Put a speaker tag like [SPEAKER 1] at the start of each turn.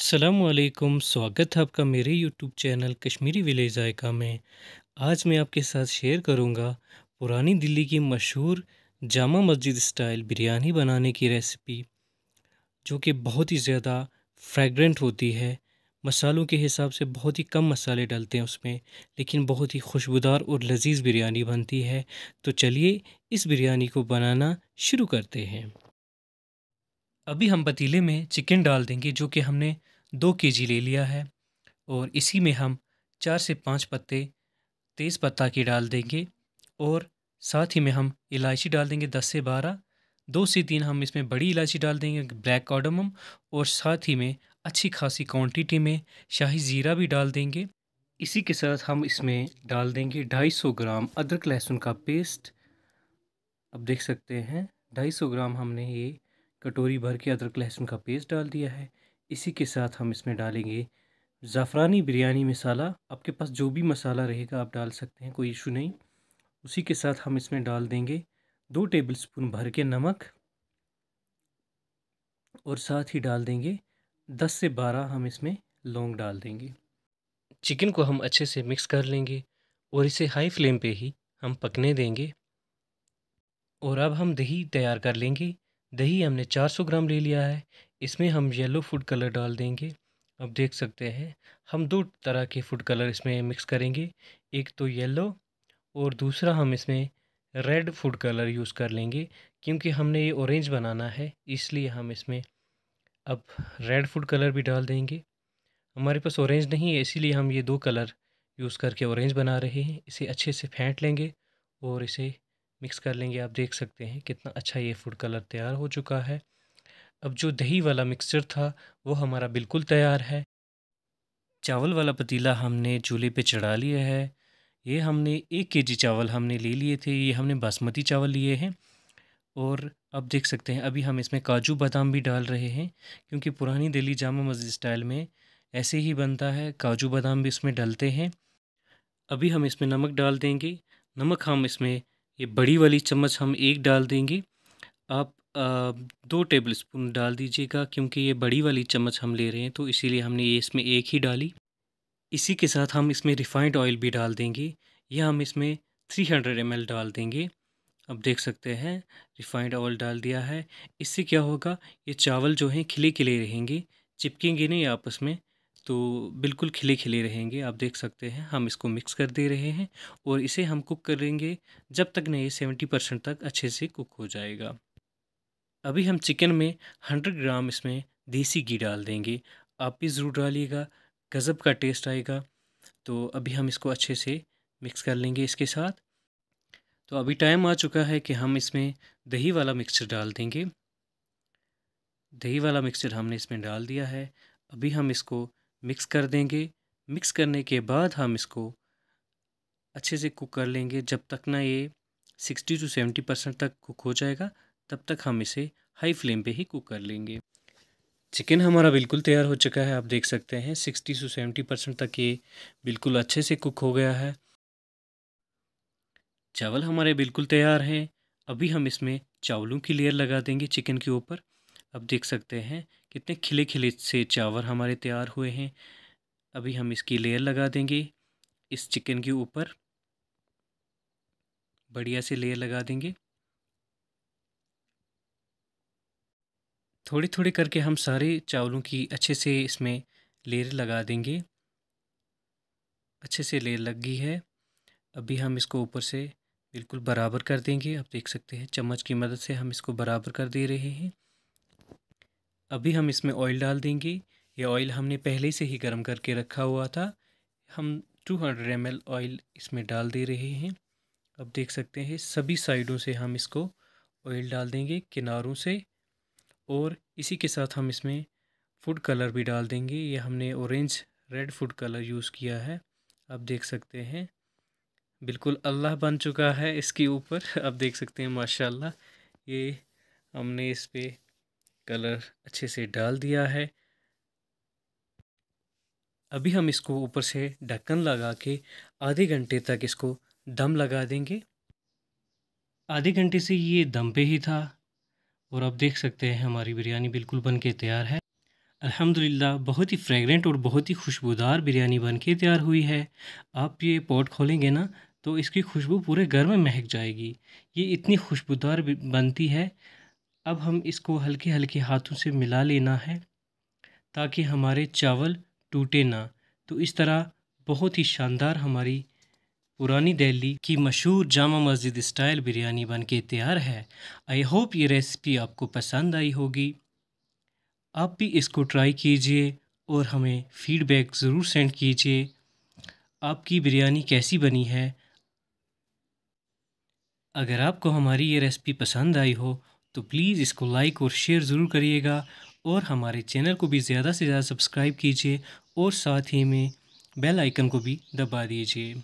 [SPEAKER 1] असलम स्वागत है आपका मेरे YouTube channel Kashmiri village Zaika में आज मैं आपके साथ शेयर करूंगा पुरानी दिल्ली की मशहूर जामा मस्जिद स्टाइल बिरयानी बनाने की रेसिपी जो कि बहुत ही ज़्यादा फ्रेगरेंट होती है मसालों के हिसाब से बहुत ही कम मसाले डलते हैं उसमें लेकिन बहुत ही खुशबूदार और लजीज बिरयानी बनती है तो चलिए इस बिरयानी को बनाना शुरू करते हैं अभी हम पतीले में चिकन डाल देंगे जो कि हमने दो के जी ले लिया है और इसी में हम चार से पाँच पत्ते तेज़ पत्ता के डाल देंगे और साथ ही में हम इलायची डाल देंगे दस से बारह दो से तीन हम इसमें बड़ी इलायची डाल देंगे ब्लैक कॉडमम और साथ ही में अच्छी खासी क्वांटिटी में शाही ज़ीरा भी डाल देंगे इसी के साथ हम इसमें डाल देंगे 250 ग्राम अदरक लहसुन का पेस्ट अब देख सकते हैं 250 ग्राम हमने ये कटोरी भर के अदरक लहसुन का पेस्ट डाल दिया है इसी के साथ हम इसमें डालेंगे ज़ाफ़रानी बिरयानी मसाला आपके पास जो भी मसाला रहेगा आप डाल सकते हैं कोई इशू नहीं उसी के साथ हम इसमें डाल देंगे दो टेबल स्पून भर के नमक और साथ ही डाल देंगे दस से बारह हम इसमें लौंग डाल देंगे चिकन को हम अच्छे से मिक्स कर लेंगे और इसे हाई फ्लेम पे ही हम पकने देंगे और अब हम दही तैयार कर लेंगे दही हमने 400 ग्राम ले लिया है इसमें हम येलो फूड कलर डाल देंगे अब देख सकते हैं हम दो तरह के फूड कलर इसमें मिक्स करेंगे एक तो येलो और दूसरा हम इसमें रेड फूड कलर यूज़ कर लेंगे क्योंकि हमने ये ऑरेंज बनाना है इसलिए हम इसमें अब रेड फूड कलर भी डाल देंगे हमारे पास ऑरेंज नहीं है इसीलिए हम ये दो कलर यूज़ करके ऑरेंज बना रहे हैं इसे अच्छे से फेंट लेंगे और इसे मिक्स कर लेंगे आप देख सकते हैं कितना अच्छा ये फूड कलर तैयार हो चुका है अब जो दही वाला मिक्सचर था वो हमारा बिल्कुल तैयार है चावल वाला पतीला हमने चूल्हे पे चढ़ा लिया है ये हमने एक के जी चावल हमने ले लिए थे ये हमने बासमती चावल लिए हैं और अब देख सकते हैं अभी हम इसमें काजू बादाम भी डाल रहे हैं क्योंकि पुरानी दिल्ली जामा मस्जिद स्टाइल में ऐसे ही बनता है काजू बादाम भी इसमें डलते हैं अभी हम इसमें नमक डाल देंगे नमक हम इसमें ये बड़ी वाली चम्मच हम एक डाल देंगे आप आ, दो टेबल स्पून डाल दीजिएगा क्योंकि ये बड़ी वाली चम्मच हम ले रहे हैं तो इसीलिए हमने ये इसमें एक ही डाली इसी के साथ हम इसमें रिफाइंड ऑयल भी डाल देंगे या हम इसमें थ्री हंड्रेड एम डाल देंगे अब देख सकते हैं रिफाइंड ऑयल डाल दिया है इससे क्या होगा ये चावल जो हैं खिले खिले रहेंगे चिपकेंगे नहीं आपस में तो बिल्कुल खिले खिले रहेंगे आप देख सकते हैं हम इसको मिक्स कर दे रहे हैं और इसे हम कुक करेंगे जब तक नहीं सेवेंटी परसेंट तक अच्छे से कुक हो जाएगा अभी हम चिकन में हंड्रेड ग्राम इसमें देसी घी डाल देंगे आप भी ज़रूर डालिएगा गज़ब का टेस्ट आएगा तो अभी हम इसको अच्छे से मिक्स कर लेंगे इसके साथ तो अभी टाइम आ चुका है कि हम इसमें दही वाला मिक्सचर डाल देंगे दही वाला मिक्सचर हमने इसमें डाल दिया है अभी हम इसको मिक्स कर देंगे मिक्स करने के बाद हम इसको अच्छे से कुक कर लेंगे जब तक ना ये सिक्सटी टू सेवेंटी परसेंट तक कुक हो जाएगा तब तक हम इसे हाई फ्लेम पे ही कुक कर लेंगे चिकन हमारा बिल्कुल तैयार हो चुका है आप देख सकते हैं सिक्सटी टू सेवेंटी परसेंट तक ये बिल्कुल अच्छे से कुक हो गया है चावल हमारे बिल्कुल तैयार हैं अभी हम इसमें चावलों की लेयर लगा देंगे चिकन के ऊपर आप देख सकते हैं कितने खिले खिले से चावल हमारे तैयार हुए हैं अभी हम इसकी लेयर लगा देंगे इस चिकन के ऊपर बढ़िया से लेयर लगा देंगे थोड़ी थोड़ी करके हम सारे चावलों की अच्छे से इसमें लेयर लगा देंगे अच्छे से लेयर लग गई है अभी हम इसको ऊपर से बिल्कुल बराबर कर देंगे आप देख सकते हैं चम्मच की मदद से हम इसको बराबर कर दे रहे हैं अभी हम इसमें ऑयल डाल देंगे ये ऑयल हमने पहले से ही गर्म करके रखा हुआ था हम 200 हंड्रेड ऑयल इसमें डाल दे रहे हैं अब देख सकते हैं सभी साइडों से हम इसको ऑयल डाल देंगे किनारों से और इसी के साथ हम इसमें फूड कलर भी डाल देंगे ये हमने orange red food colour use किया है आप देख सकते हैं बिल्कुल अल्लाह बन चुका है इसके ऊपर आप देख सकते हैं माशाल्लाह ये हमने इस पर कलर अच्छे से डाल दिया है अभी हम इसको ऊपर से ढक्कन लगा के आधे घंटे तक इसको दम लगा देंगे आधे घंटे से ये दम पे ही था और आप देख सकते हैं हमारी बिरयानी बिल्कुल बन के तैयार है अल्हम्दुलिल्लाह बहुत ही फ्रेगरेंट और बहुत ही खुशबूदार बिरयानी बन के तैयार हुई है आप ये पॉट खोलेंगे ना तो इसकी खुशबू पूरे घर में महक जाएगी ये इतनी खुशबूदार बनती है अब हम इसको हल्के हल्के हाथों से मिला लेना है ताकि हमारे चावल टूटे ना तो इस तरह बहुत ही शानदार हमारी पुरानी दिल्ली की मशहूर जामा मस्जिद स्टाइल बिरयानी बन के तैयार है आई होप ये रेसिपी आपको पसंद आई होगी आप भी इसको ट्राई कीजिए और हमें फीडबैक ज़रूर सेंड कीजिए आपकी बिरयानी कैसी बनी है अगर आपको हमारी ये रेसिपी पसंद आई हो तो प्लीज़ इसको लाइक और शेयर ज़रूर करिएगा और हमारे चैनल को भी ज़्यादा से ज़्यादा सब्सक्राइब कीजिए और साथ ही में बेल आइकन को भी दबा दीजिए